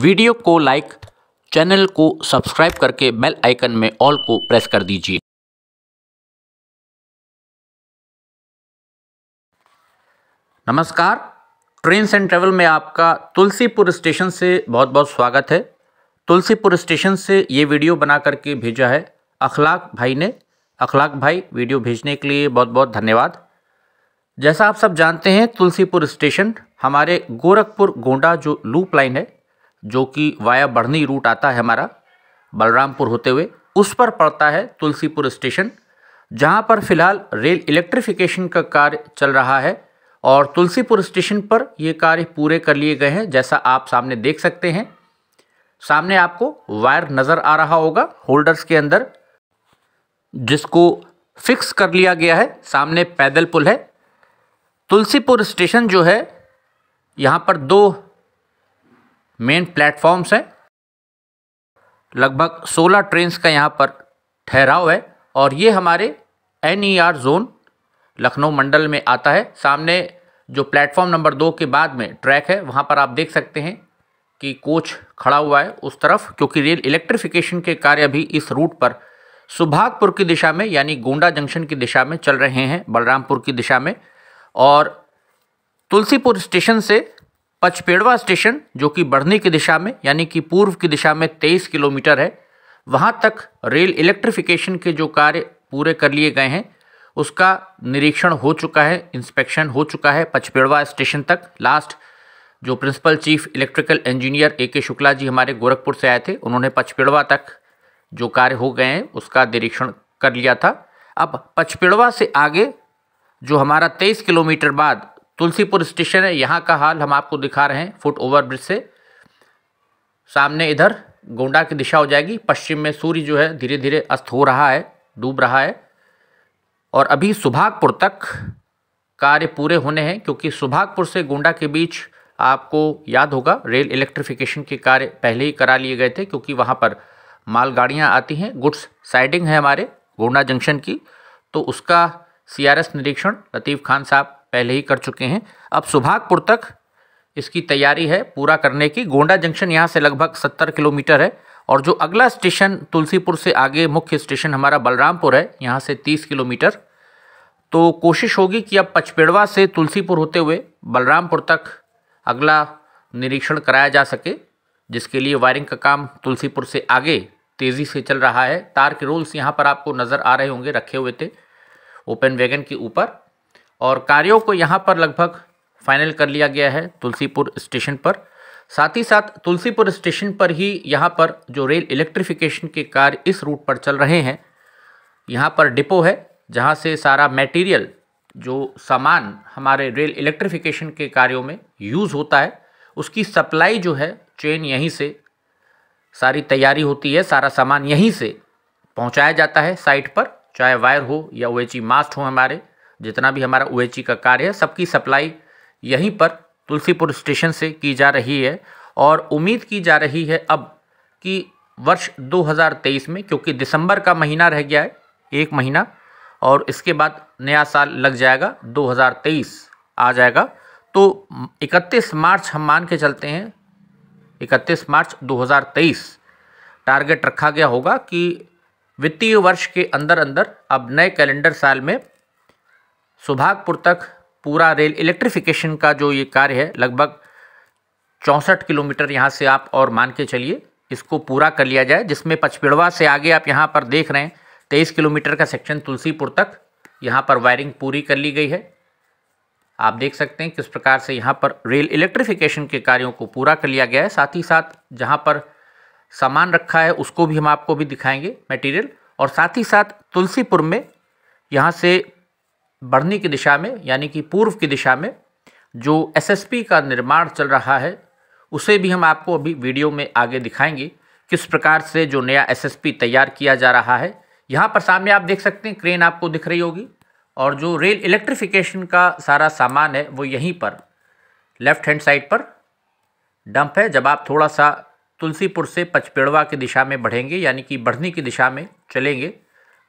video को like channel को subscribe करके बेल आइकन में ऑल को प्रेस कर दीजिए नमस्कार ट्रेन एंड ट्रेवल में आपका तुलसीपुर स्टेशन से बहुत बहुत स्वागत है तुलसीपुर स्टेशन से ये वीडियो बना करके भेजा है अखलाक भाई ने अखलाक भाई वीडियो भेजने के लिए बहुत बहुत धन्यवाद जैसा आप सब जानते हैं तुलसीपुर स्टेशन हमारे गोरखपुर गोंडा जो लूप लाइन है जो कि वाया बढ़नी रूट आता है हमारा बलरामपुर होते हुए उस पर पड़ता है तुलसीपुर स्टेशन जहां पर फिलहाल रेल इलेक्ट्रिफिकेशन का कार्य चल रहा है और तुलसीपुर स्टेशन पर ये कार्य पूरे कर लिए गए हैं जैसा आप सामने देख सकते हैं सामने आपको वायर नज़र आ रहा होगा होल्डर्स के अंदर जिसको फिक्स कर लिया गया है सामने पैदल पुल है तुलसीपुर स्टेशन जो है यहाँ पर दो मेन प्लेटफॉर्म्स हैं लगभग 16 ट्रेन्स का यहाँ पर ठहराव है और ये हमारे एन जोन e लखनऊ मंडल में आता है सामने जो प्लेटफॉर्म नंबर दो के बाद में ट्रैक है वहाँ पर आप देख सकते हैं कि कोच खड़ा हुआ है उस तरफ क्योंकि रेल इलेक्ट्रिफिकेशन के कार्य भी इस रूट पर सुभागपुर की दिशा में यानी गोंडा जंक्शन की दिशा में चल रहे हैं बलरामपुर की दिशा में और तुलसीपुर स्टेशन से पचपेड़वा स्टेशन जो कि बढ़ने की दिशा में यानी कि पूर्व की दिशा में तेईस किलोमीटर है वहाँ तक रेल इलेक्ट्रिफिकेशन के जो कार्य पूरे कर लिए गए हैं उसका निरीक्षण हो चुका है इंस्पेक्शन हो चुका है पचपेड़वा स्टेशन तक लास्ट जो principal chief electrical engineer A K Shukla जी हमारे गोरखपुर से आए थे उन्होंने पचपेड़वा तक जो कार्य हो गए हैं उसका निरीक्षण कर लिया था अब पचपेड़वा से आगे जो हमारा तेईस किलोमीटर बाद तुलसीपुर स्टेशन है यहाँ का हाल हम आपको दिखा रहे हैं फुट ओवर ब्रिज से सामने इधर गोंडा की दिशा हो जाएगी पश्चिम में सूर्य जो है धीरे धीरे अस्त हो रहा है डूब रहा है और अभी सुभागपुर तक कार्य पूरे होने हैं क्योंकि सुभागपुर से गोंडा के बीच आपको याद होगा रेल इलेक्ट्रिफिकेशन के कार्य पहले ही करा लिए गए थे क्योंकि वहाँ पर मालगाड़ियाँ आती हैं गुड्स साइडिंग है हमारे गोंडा जंक्शन की तो उसका सीआरएस निरीक्षण लतीफ़ खान साहब पहले ही कर चुके हैं अब सुभागपुर तक इसकी तैयारी है पूरा करने की गोंडा जंक्शन यहाँ से लगभग सत्तर किलोमीटर है और जो अगला स्टेशन तुलसीपुर से आगे मुख्य स्टेशन हमारा बलरामपुर है यहाँ से तीस किलोमीटर तो कोशिश होगी कि अब पचपेड़वा से तुलसीपुर होते हुए बलरामपुर तक अगला निरीक्षण कराया जा सके जिसके लिए वायरिंग का काम तुलसीपुर से आगे तेज़ी से चल रहा है तार के रोल्स यहाँ पर आपको नज़र आ रहे होंगे रखे हुए थे ओपन वैगन के ऊपर और कार्यों को यहाँ पर लगभग फाइनल कर लिया गया है तुलसीपुर स्टेशन पर साथ ही साथ तुलसीपुर स्टेशन पर ही यहाँ पर जो रेल इलेक्ट्रिफिकेशन के कार्य इस रूट पर चल रहे हैं यहाँ पर डिपो है जहाँ से सारा मटेरियल जो सामान हमारे रेल इलेक्ट्रिफिकेशन के कार्यों में यूज़ होता है उसकी सप्लाई जो है ट्रेन यहीं से सारी तैयारी होती है सारा सामान यहीं से पहुँचाया जाता है साइट पर चाहे वायर हो या ओ मास्ट e हो हमारे जितना भी हमारा ओ का कार्य है सबकी सप्लाई यहीं पर तुलसीपुर स्टेशन से की जा रही है और उम्मीद की जा रही है अब कि वर्ष 2023 में क्योंकि दिसंबर का महीना रह गया है एक महीना और इसके बाद नया साल लग जाएगा 2023 आ जाएगा तो 31 मार्च हम मान के चलते हैं 31 मार्च 2023 टारगेट रखा गया होगा कि वित्तीय वर्ष के अंदर अंदर अब नए कैलेंडर साल में सुभागपुर तक पूरा रेल इलेक्ट्रिफिकेशन का जो ये कार्य है लगभग चौंसठ किलोमीटर यहाँ से आप और मान के चलिए इसको पूरा कर लिया जाए जिसमें पचपिड़वा से आगे आप यहाँ पर देख रहे हैं तेईस किलोमीटर का सेक्शन तुलसीपुर तक यहाँ पर वायरिंग पूरी कर ली गई है आप देख सकते हैं किस प्रकार से यहाँ पर रेल इलेक्ट्रिफिकेशन के कार्यों को पूरा कर लिया गया है साथ ही साथ जहाँ पर सामान रखा है उसको भी हम आपको भी दिखाएंगे मटेरियल और साथ ही साथ तुलसीपुर में यहाँ से बढ़ने की दिशा में यानी कि पूर्व की दिशा में जो एसएसपी का निर्माण चल रहा है उसे भी हम आपको अभी वीडियो में आगे दिखाएंगे किस प्रकार से जो नया एसएसपी तैयार किया जा रहा है यहाँ पर सामने आप देख सकते हैं क्रेन आपको दिख रही होगी और जो रेल इलेक्ट्रिफिकेशन का सारा सामान है वो यहीं पर लेफ्ट हैंड साइड पर डंप है जब आप थोड़ा सा तुलसीपुर से पचपेड़वा की दिशा में बढ़ेंगे यानी कि बढ़ने की दिशा में चलेंगे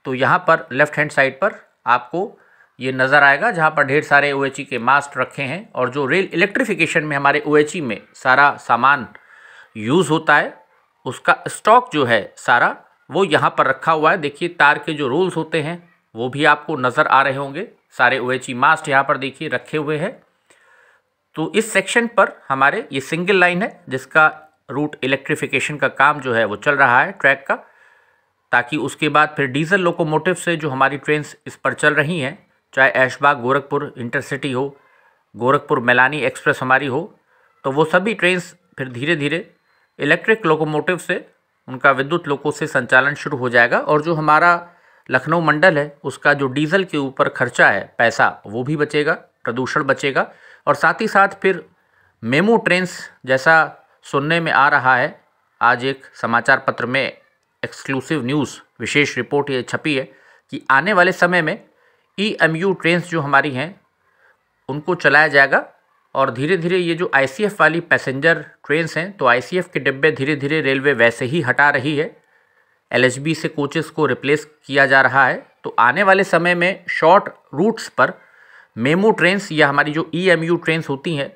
तो यहाँ पर लेफ्ट हैंड साइड पर आपको ये नज़र आएगा जहाँ पर ढेर सारे ओ e के मास्ट रखे हैं और जो रेल इलेक्ट्रिफिकेशन में हमारे ओ e में सारा सामान यूज़ होता है उसका स्टॉक जो है सारा वो यहाँ पर रखा हुआ है देखिए तार के जो रोल्स होते हैं वो भी आपको नज़र आ रहे होंगे सारे ओ मास्ट यहाँ पर देखिए रखे हुए हैं तो इस सेक्शन पर हमारे ये सिंगल लाइन है जिसका रूट इलेक्ट्रिफिकेशन का काम जो है वो चल रहा है ट्रैक का ताकि उसके बाद फिर डीजल लोकोमोटिव से जो हमारी ट्रेन इस पर चल रही हैं चाहे ऐशबाग गोरखपुर इंटरसिटी हो गोरखपुर मैलानी एक्सप्रेस हमारी हो तो वो सभी ट्रेन्स फिर धीरे धीरे इलेक्ट्रिक लोकोमोटिव से उनका विद्युत लोको से संचालन शुरू हो जाएगा और जो हमारा लखनऊ मंडल है उसका जो डीजल के ऊपर खर्चा है पैसा वो भी बचेगा प्रदूषण बचेगा और साथ ही साथ फिर मेमो ट्रेन्स जैसा सुनने में आ रहा है आज एक समाचार पत्र में एक्सक्लूसिव न्यूज़ विशेष रिपोर्ट ये छपी है कि आने वाले समय में ई एम यू ट्रेन्स जो हमारी हैं उनको चलाया जाएगा और धीरे धीरे ये जो आई सी एफ़ वाली पैसेंजर ट्रेन्स हैं तो आई सी एफ़ के डिब्बे धीरे धीरे रेलवे वैसे ही हटा रही है एल एच बी से कोचेस को रिप्लेस किया जा रहा है तो आने वाले समय में शॉर्ट रूट्स पर मेमो ट्रेन्स या हमारी जो ई एम यू ट्रेन्स होती हैं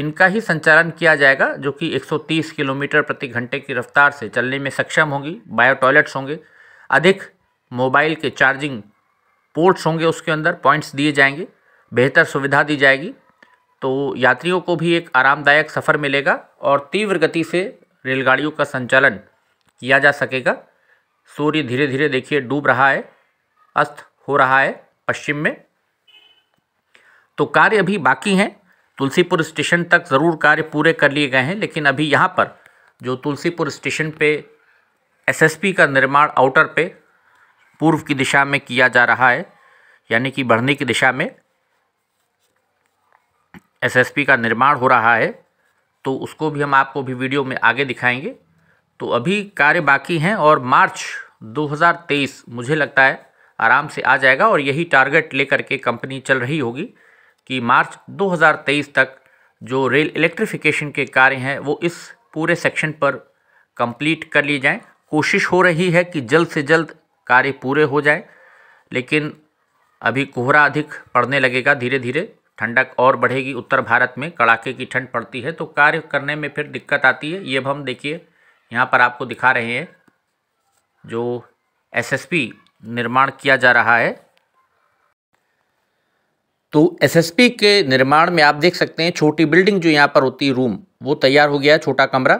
इनका ही संचालन किया जाएगा जो कि 130 किलोमीटर प्रति घंटे की रफ्तार से चलने में सक्षम होंगी बायो टॉयलेट्स होंगे अधिक मोबाइल के चार्जिंग पोर्ट्स होंगे उसके अंदर पॉइंट्स दिए जाएंगे बेहतर सुविधा दी जाएगी तो यात्रियों को भी एक आरामदायक सफ़र मिलेगा और तीव्र गति से रेलगाड़ियों का संचालन किया जा सकेगा सूर्य धीरे धीरे देखिए डूब रहा है अस्त हो रहा है पश्चिम में तो कार्य अभी बाकी हैं तुलसीपुर स्टेशन तक ज़रूर कार्य पूरे कर लिए गए हैं लेकिन अभी यहाँ पर जो तुलसीपुर स्टेशन पे एसएसपी का निर्माण आउटर पे पूर्व की दिशा में किया जा रहा है यानी कि बढ़ने की दिशा में एसएसपी का निर्माण हो रहा है तो उसको भी हम आपको भी वीडियो में आगे दिखाएंगे तो अभी कार्य बाकी हैं और मार्च 2023 मुझे लगता है आराम से आ जाएगा और यही टारगेट लेकर के कंपनी चल रही होगी कि मार्च 2023 तक जो रेल इलेक्ट्रिफिकेशन के कार्य हैं वो इस पूरे सेक्शन पर कंप्लीट कर लिए जाएं कोशिश हो रही है कि जल्द से जल्द कार्य पूरे हो जाए लेकिन अभी कोहरा अधिक पड़ने लगेगा धीरे धीरे ठंडक और बढ़ेगी उत्तर भारत में कड़ाके की ठंड पड़ती है तो कार्य करने में फिर दिक्कत आती है ये हम देखिए यहाँ पर आपको दिखा रहे हैं जो एसएसपी निर्माण किया जा रहा है तो एसएसपी के निर्माण में आप देख सकते हैं छोटी बिल्डिंग जो यहाँ पर होती है रूम वो तैयार हो गया है छोटा कमरा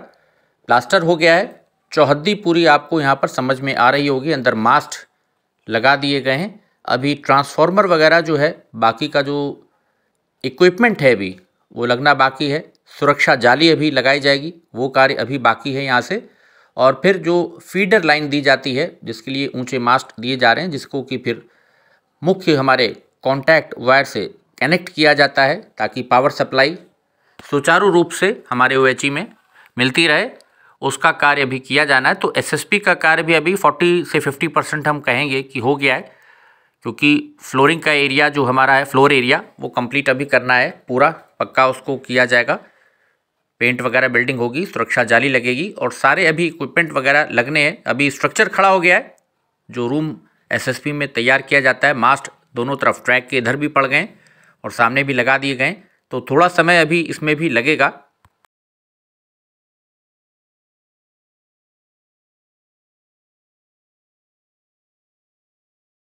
प्लास्टर हो गया है चौहद्दी पूरी आपको यहाँ पर समझ में आ रही होगी अंदर मास्ट लगा दिए गए हैं अभी ट्रांसफार्मर वगैरह जो है बाकी का जो इक्विपमेंट है अभी वो लगना बाकी है सुरक्षा जाली अभी लगाई जाएगी वो कार्य अभी बाकी है यहाँ से और फिर जो फीडर लाइन दी जाती है जिसके लिए ऊंचे मास्ट दिए जा रहे हैं जिसको कि फिर मुख्य हमारे कॉन्टैक्ट वायर से कनेक्ट किया जाता है ताकि पावर सप्लाई सुचारू रूप से हमारे ओ में मिलती रहे उसका कार्य अभी किया जाना है तो एसएसपी का कार्य भी अभी फोर्टी से फिफ्टी परसेंट हम कहेंगे कि हो गया है क्योंकि फ्लोरिंग का एरिया जो हमारा है फ्लोर एरिया वो कंप्लीट अभी करना है पूरा पक्का उसको किया जाएगा पेंट वगैरह बिल्डिंग होगी सुरक्षा जाली लगेगी और सारे अभी इक्विपमेंट वगैरह लगने हैं अभी स्ट्रक्चर खड़ा हो गया है जो रूम एसएसपी में तैयार किया जाता है मास्ट दोनों तरफ ट्रैक के इधर भी पड़ गए और सामने भी लगा दिए गए तो थोड़ा समय अभी इसमें भी लगेगा